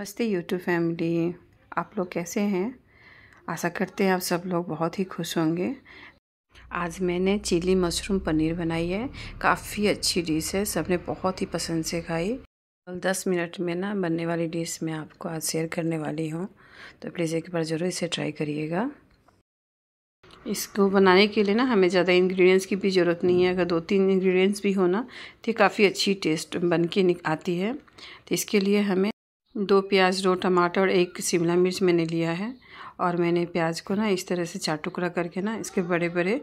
नमस्ते YouTube family आप लोग कैसे हैं आशा करते हैं आप सब लोग बहुत ही खुश होंगे आज मैंने चिली मशरूम पनीर बनाई है काफ़ी अच्छी डिश है सबने बहुत ही पसंद से खाई दस मिनट में ना बनने वाली डिश मैं आपको आज शेयर करने वाली हूँ तो प्लीज़ एक बार ज़रूर इसे ट्राई करिएगा इसको बनाने के लिए ना हमें ज़्यादा इंग्रेडिएंट्स की भी ज़रूरत नहीं है अगर दो तीन इंग्रेडिएंट्स भी हो ना तो काफ़ी अच्छी टेस्ट बन के आती है तो इसके लिए हमें दो प्याज दो टमाटर एक शिमला मिर्च मैंने लिया है और मैंने प्याज को ना इस तरह से चार टुकड़ा करके ना इसके बड़े बड़े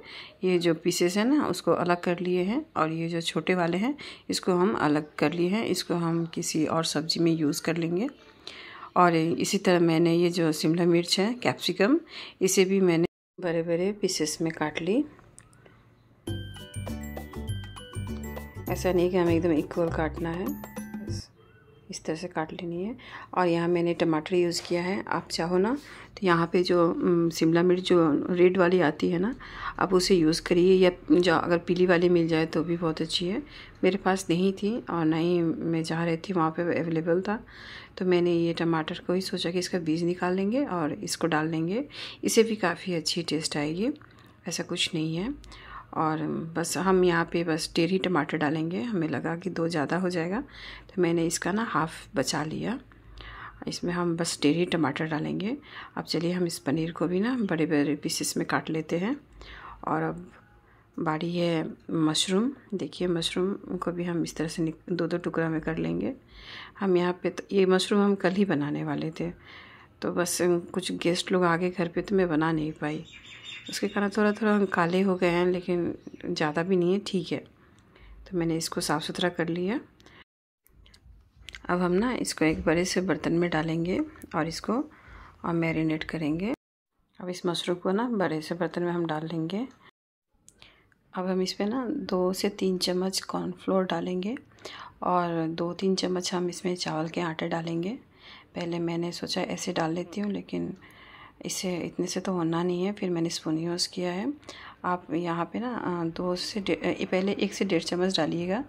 ये जो पीसेस हैं ना उसको अलग कर लिए हैं और ये जो छोटे वाले हैं इसको हम अलग कर लिए हैं इसको हम किसी और सब्ज़ी में यूज़ कर लेंगे और इसी तरह मैंने ये जो शिमला मिर्च है कैप्सिकम इसे भी मैंने बड़े बड़े पीसेस में काट ली ऐसा नहीं कि हमें एकदम इक्वल काटना है इस तरह से काट लेनी है और यहाँ मैंने टमाटर यूज़ किया है आप चाहो ना तो यहाँ पे जो शिमला मिर्च जो रेड वाली आती है ना आप उसे यूज़ करिए या जो अगर पीली वाली मिल जाए तो भी बहुत अच्छी है मेरे पास नहीं थी और ना ही मैं जहाँ रहती वहाँ पे अवेलेबल था तो मैंने ये टमाटर को ही सोचा कि इसका बीज निकाल लेंगे और इसको डाल लेंगे इसे भी काफ़ी अच्छी टेस्ट आएगी ऐसा कुछ नहीं है और बस हम यहाँ पे बस डेढ़ ही टमाटर डालेंगे हमें लगा कि दो ज़्यादा हो जाएगा तो मैंने इसका ना हाफ़ बचा लिया इसमें हम बस डेढ़ ही टमाटर डालेंगे अब चलिए हम इस पनीर को भी ना बड़े बड़े पीसेस में काट लेते हैं और अब बारी है मशरूम देखिए मशरूम को भी हम इस तरह से दो दो टुकड़ा में कर लेंगे हम यहाँ पे तो ये मशरूम हम कल ही बनाने वाले थे तो बस कुछ गेस्ट लोग आ गए घर पे तो मैं बना नहीं पाई उसके कारण थोड़ा थोड़ा काले हो गए हैं लेकिन ज़्यादा भी नहीं है ठीक है तो मैंने इसको साफ़ सुथरा कर लिया अब हम ना इसको एक बड़े से बर्तन में डालेंगे और इसको और मैरिनेट करेंगे अब इस मशरूम को ना बड़े से बर्तन में हम डाल लेंगे अब हम इसमें ना दो से तीन चम्मच कॉर्नफ्लोर डालेंगे और दो तीन चम्मच हम इसमें चावल के आटे डालेंगे पहले मैंने सोचा ऐसे डाल लेती हूँ लेकिन इसे इतने से तो होना नहीं है फिर मैंने स्पून यूज़ किया है आप यहाँ पे ना दो से पहले एक से डेढ़ चम्मच डालिएगा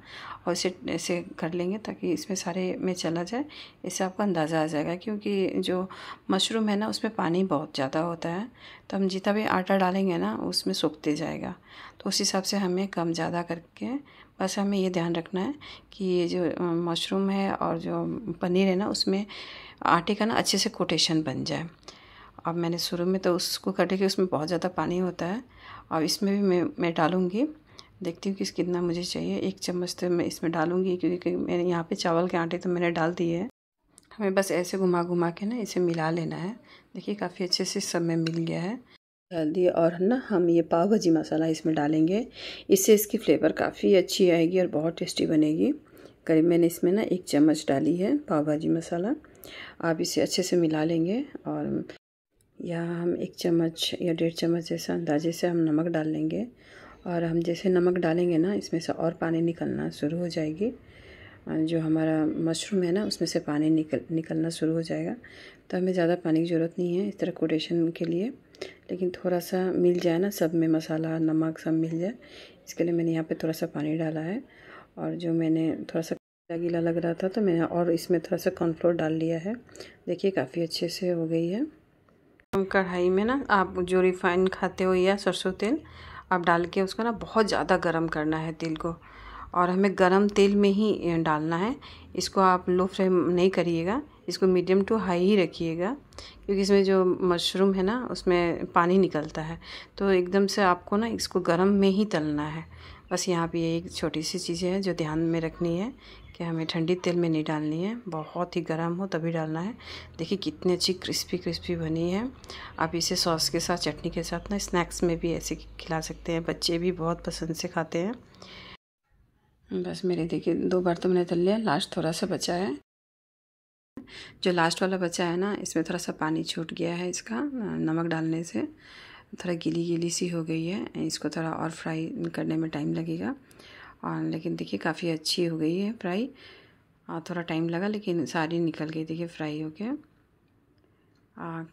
और इसे इसे कर लेंगे ताकि इसमें सारे में चला जाए इससे आपको अंदाज़ा आ जाएगा क्योंकि जो मशरूम है ना उसमें पानी बहुत ज़्यादा होता है तो हम जितना भी आटा डालेंगे ना उसमें सूखते जाएगा तो उस हिसाब से हमें कम ज़्यादा करके बस हमें ये ध्यान रखना है कि ये जो मशरूम है और जो पनीर है ना उसमें आटे का ना अच्छे से कोटेशन बन जाए अब मैंने शुरू में तो उसको कटे के उसमें बहुत ज़्यादा पानी होता है और इसमें भी मैं मैं डालूँगी देखती हूँ कि कितना मुझे चाहिए एक चम्मच तो मैं इसमें डालूँगी क्योंकि मैंने यहाँ पे चावल के आटे तो मैंने डाल दिए हैं हमें बस ऐसे घुमा घुमा के ना इसे मिला लेना है देखिए काफ़ी अच्छे से सब में मिल गया है हल्दी और ना हम ये पाव भाजी मसाला इसमें डालेंगे इससे इसकी फ्लेवर काफ़ी अच्छी आएगी और बहुत टेस्टी बनेगी करीब मैंने इसमें ना एक चम्मच डाली है पाव भाजी मसाला आप इसे अच्छे से मिला लेंगे और या हम एक चम्मच या डेढ़ चम्मच जैसा अंदाजे से हम नमक डाल लेंगे और हम जैसे नमक डालेंगे ना इसमें से और पानी निकलना शुरू हो जाएगी जो हमारा मशरूम है ना उसमें से पानी निकल निकलना शुरू हो जाएगा तो हमें ज़्यादा पानी की ज़रूरत नहीं है इस तरह कोटेशन के लिए लेकिन थोड़ा सा मिल जाए ना सब में मसाला नमक सब मिल जाए इसके लिए मैंने यहाँ पे थोड़ा सा पानी डाला है और जो मैंने थोड़ा सा गीला गीला लग रहा था तो मैंने और इसमें थोड़ा सा कॉर्नफ्लोर डाल लिया है देखिए काफ़ी अच्छे से हो गई है कढ़ाई में ना आप जो रिफाइन खाते हो या सरसों तेल आप डाल के उसको ना बहुत ज़्यादा गर्म करना है तेल को और हमें गरम तेल में ही डालना है इसको आप लो फ्लेम नहीं करिएगा इसको मीडियम टू हाई ही रखिएगा क्योंकि इसमें जो मशरूम है ना उसमें पानी निकलता है तो एकदम से आपको ना इसको गरम में ही तलना है बस यहाँ पे एक छोटी सी चीज़ें हैं जो ध्यान में रखनी है कि हमें ठंडी तेल में नहीं डालनी है बहुत ही गर्म हो तभी डालना है देखिए कितनी अच्छी क्रिस्पी क्रिस्पी बनी है आप इसे सॉस के साथ चटनी के साथ ना स्नैक्स में भी ऐसे खिला सकते हैं बच्चे भी बहुत पसंद से खाते हैं बस मेरे देखिए दो बार तो मैंने तल लिया लास्ट थोड़ा सा बचा है जो लास्ट वाला बचा है ना इसमें थोड़ा सा पानी छूट गया है इसका नमक डालने से थोड़ा गीली गीली सी हो गई है इसको थोड़ा और फ्राई करने में टाइम लगेगा और लेकिन देखिए काफ़ी अच्छी हो गई है फ्राई और थोड़ा टाइम लगा लेकिन सारी निकल गई देखिए फ्राई हो गया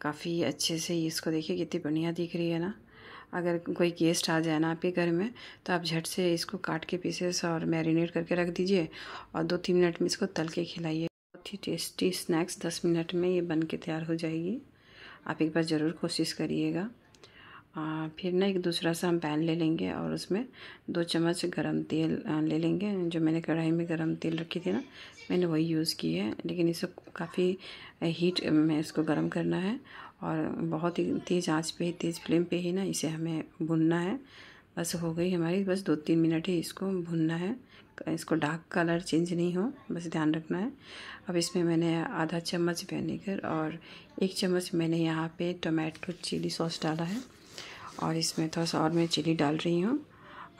काफ़ी अच्छे से इसको देखिए कितनी बढ़िया दिख रही है ना अगर कोई गेस्ट आ जाए ना आपके घर में तो आप झट से इसको काट के पीसेस और मैरिनेट करके रख दीजिए और दो तीन मिनट में इसको तल के खिलाइए बहुत ही टेस्टी स्नैक्स दस मिनट में ये बन के तैयार हो जाएगी आप एक बार ज़रूर कोशिश करिएगा फिर ना एक दूसरा सा हम पैन ले लेंगे और उसमें दो चम्मच गरम तेल ले लेंगे जो मैंने कढ़ाई में गरम तेल रखी थी ना मैंने वही यूज़ की है लेकिन इसे काफ़ी हीट में इसको गरम करना है और बहुत ही तेज़ आंच पे ही तेज़ फ्लेम पे ही ना इसे हमें भुनना है बस हो गई हमारी बस दो तीन मिनट ही इसको भुनना है इसको डार्क कलर चेंज नहीं हो बस ध्यान रखना है अब इसमें मैंने आधा चम्मच वेनेगर और एक चम्मच मैंने यहाँ पे टोमेटो चिली सॉस डाला है और इसमें थोड़ा सा और मैं चिली डाल रही हूँ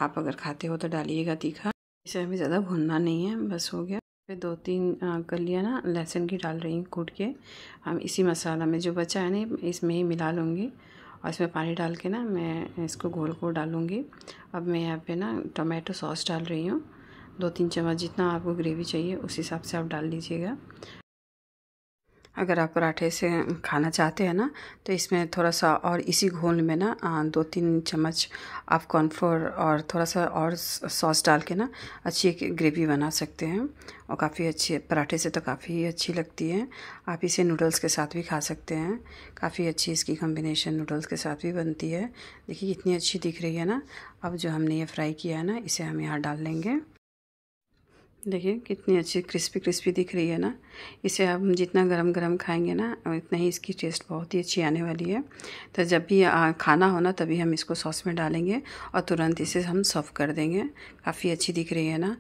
आप अगर खाते हो तो डालिएगा तीखा इसे हमें ज़्यादा भूनना नहीं है बस हो गया फिर दो तीन कलियाँ ना लहसुन की डाल रही हूँ कूट के हम इसी मसाला में जो बचा है ना इसमें ही मिला लूँगी और इसमें पानी डाल के ना मैं इसको घोल को डालूँगी अब मैं यहाँ पे ना टोमेटो सॉस डाल रही हूँ दो तीन चम्मच जितना आपको ग्रेवी चाहिए उस हिसाब से आप डाल लीजिएगा अगर आप पराठे से खाना चाहते हैं ना तो इसमें थोड़ा सा और इसी घोल में ना दो तीन चम्मच आप कॉर्नफ्लोर और थोड़ा सा और सॉस डाल के ना अच्छी एक ग्रेवी बना सकते हैं और काफ़ी अच्छी पराठे से तो काफ़ी अच्छी लगती है आप इसे नूडल्स के साथ भी खा सकते हैं काफ़ी अच्छी इसकी कॉम्बिनेशन नूडल्स के साथ भी बनती है देखिए इतनी अच्छी दिख रही है ना अब जो हमने ये फ्राई किया है ना इसे हम यहाँ डाल लेंगे देखिए कितनी अच्छी क्रिस्पी क्रिस्पी दिख रही है ना इसे हम जितना गरम गरम खाएंगे ना उतना ही इसकी टेस्ट बहुत ही अच्छी आने वाली है तो जब भी खाना हो ना तभी हम इसको सॉस में डालेंगे और तुरंत इसे हम सर्व कर देंगे काफ़ी अच्छी दिख रही है ना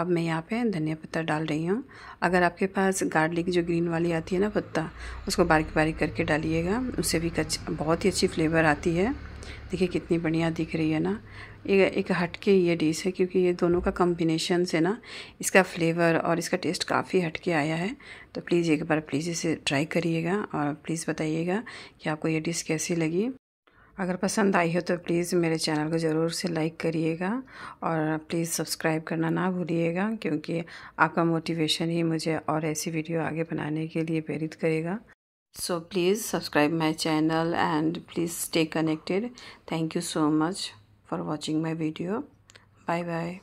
अब मैं यहाँ पे धनिया पत्ता डाल रही हूँ अगर आपके पास गार्लिक जो ग्रीन वाली आती है ना पत्ता उसको बारीक बारीक करके डालिएगा उससे भी बहुत ही अच्छी फ्लेवर आती है देखिए कितनी बढ़िया दिख रही है ना ये एक हटके ये डिश है क्योंकि ये दोनों का कम्बिनेशन से ना इसका फ्लेवर और इसका टेस्ट काफ़ी हटके आया है तो प्लीज़ एक बार प्लीज़ इसे ट्राई करिएगा और प्लीज़ बताइएगा कि आपको ये डिश कैसी लगी अगर पसंद आई हो तो प्लीज़ मेरे चैनल को ज़रूर से लाइक करिएगा और प्लीज़ सब्सक्राइब करना ना भूलिएगा क्योंकि आपका मोटिवेशन ही मुझे और ऐसी वीडियो आगे बनाने के लिए प्रेरित करेगा so please subscribe my channel and please stay connected thank you so much for watching my video bye bye